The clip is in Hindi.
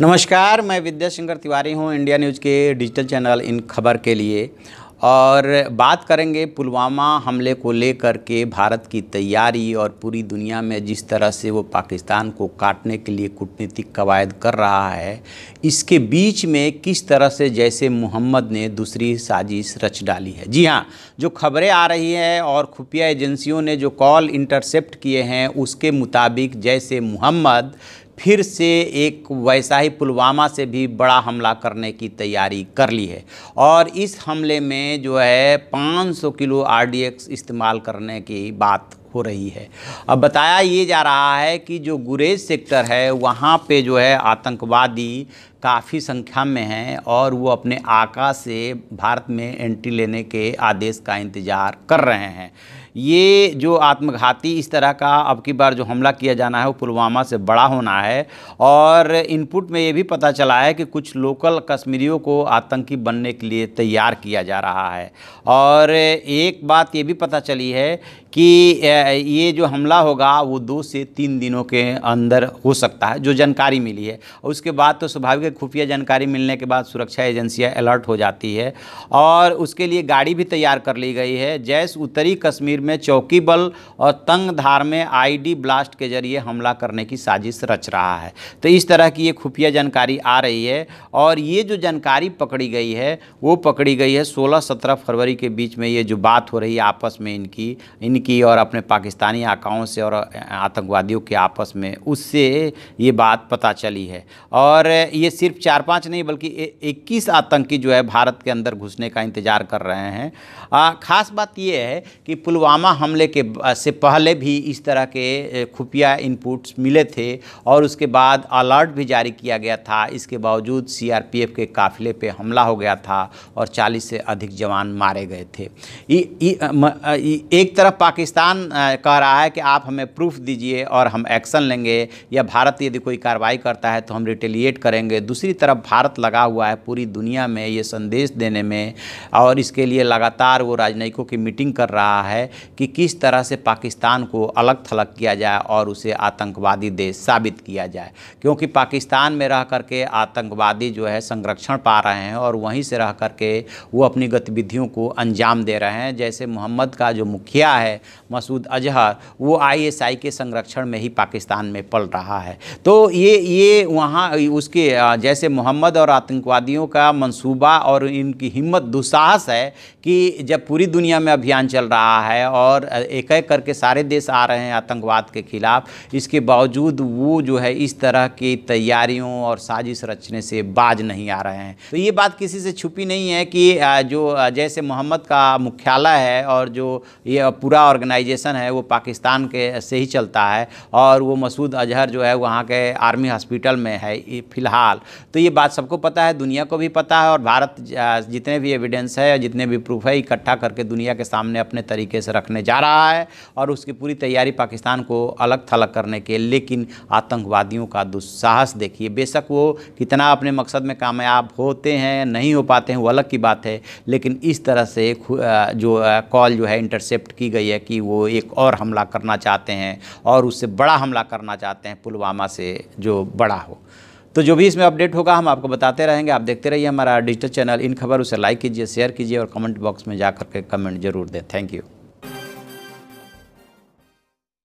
नमस्कार मैं विद्या शंकर तिवारी हूँ इंडिया न्यूज़ के डिजिटल चैनल इन खबर के लिए और बात करेंगे पुलवामा हमले को लेकर के भारत की तैयारी और पूरी दुनिया में जिस तरह से वो पाकिस्तान को काटने के लिए कूटनीतिक कवायद कर रहा है इसके बीच में किस तरह से जैसे मोहम्मद ने दूसरी साजिश रच डाली है जी हाँ जो खबरें आ रही हैं और खुफिया एजेंसियों ने जो कॉल इंटरसेप्ट किए हैं उसके मुताबिक जैसे मोहम्मद फिर से एक वैसा ही पुलवामा से भी बड़ा हमला करने की तैयारी कर ली है और इस हमले में जो है 500 किलो आरडीएक्स इस्तेमाल करने की बात हो रही है अब बताया ये जा रहा है कि जो गुरेज सेक्टर है वहाँ पे जो है आतंकवादी काफ़ी संख्या में हैं और वो अपने आका से भारत में एंट्री लेने के आदेश का इंतज़ार कर रहे हैं ये जो आत्मघाती इस तरह का अब की बार जो हमला किया जाना है वो पुलवामा से बड़ा होना है और इनपुट में ये भी पता चला है कि कुछ लोकल कश्मीरियों को आतंकी बनने के लिए तैयार किया जा रहा है और एक बात ये भी पता चली है कि ये जो हमला होगा वो दो से तीन दिनों के अंदर हो सकता है जो जानकारी मिली है और उसके बाद तो स्वाभाविक खुफिया जानकारी मिलने के बाद सुरक्षा एजेंसियां अलर्ट हो जाती है और उसके लिए गाड़ी भी तैयार कर ली गई है जैस उत्तरी कश्मीर में चौकी बल और तंग धार में आई ब्लास्ट के जरिए हमला करने की साजिश रच रहा है तो इस तरह की ये खुफिया जानकारी आ रही है और ये जो जानकारी पकड़ी गई है वो पकड़ी गई है सोलह सत्रह फरवरी के बीच में ये जो बात हो रही है आपस में इनकी इन की और अपने पाकिस्तानी आकाओं से और आतंकवादियों के आपस में उससे ये बात पता चली है और ये सिर्फ चार पांच नहीं बल्कि इक्कीस आतंकी जो है भारत के अंदर घुसने का इंतज़ार कर रहे हैं खास बात यह है कि पुलवामा हमले के से पहले भी इस तरह के खुफिया इनपुट्स मिले थे और उसके बाद अलर्ट भी जारी किया गया था इसके बावजूद सीआरपीएफ के काफिले पर हमला हो गया था और चालीस से अधिक जवान मारे गए थे इ, इ, म, इ, एक तरफ पाकिस्तान कह रहा है कि आप हमें प्रूफ दीजिए और हम एक्शन लेंगे या भारत यदि कोई कार्रवाई करता है तो हम रिटेलिएट करेंगे दूसरी तरफ भारत लगा हुआ है पूरी दुनिया में ये संदेश देने में और इसके लिए लगातार वो राजनयिकों की मीटिंग कर रहा है कि किस तरह से पाकिस्तान को अलग थलग किया जाए और उसे आतंकवादी देश साबित किया जाए क्योंकि पाकिस्तान में रह करके आतंकवादी जो है संरक्षण पा रहे हैं और वहीं से रह करके वो अपनी गतिविधियों को अंजाम दे रहे हैं जैसे मोहम्मद का जो मुखिया है मसूद अजहर वो आईएसआई के संरक्षण में ही पाकिस्तान में पल रहा है तो ये ये वहाँ उसके जैसे मोहम्मद और आतंकवादियों का मंसूबा और इनकी हिम्मत दुस्साहस है कि जब पूरी दुनिया में अभियान चल रहा है और एक एक करके सारे देश आ रहे हैं आतंकवाद के खिलाफ इसके बावजूद वो जो है इस तरह की तैयारियों और साजिश रचने से बाज नहीं आ रहे हैं तो ये बात किसी से छुपी नहीं है कि जो जैसे मोहम्मद का मुख्यालय है और जो ये पूरा ऑर्गेनाइजेशन है वो पाकिस्तान के से ही चलता है और वो मसूद अजहर जो है वहाँ के आर्मी हॉस्पिटल में है फ़िलहाल तो ये बात सबको पता है दुनिया को भी पता है और भारत जितने भी एविडेंस है जितने भी प्रूफ है इकट्ठा करके दुनिया के सामने अपने तरीके से रखने जा रहा है और उसकी पूरी तैयारी पाकिस्तान को अलग थलग करने के लेकिन आतंकवादियों का दुस्साहस देखिए बेशक वो कितना अपने मकसद में कामयाब होते हैं नहीं हो पाते हैं वो अलग की बात है लेकिन इस तरह से जो कॉल जो है इंटरसेप्ट की गई है है कि वो एक और हमला करना चाहते हैं और उससे बड़ा हमला करना चाहते हैं पुलवामा से जो बड़ा हो तो जो भी इसमें अपडेट होगा हम आपको बताते रहेंगे आप देखते रहिए हमारा डिजिटल चैनल इन खबर उसे लाइक कीजिए शेयर कीजिए और कमेंट बॉक्स में जा करके कमेंट जरूर दें थैंक यू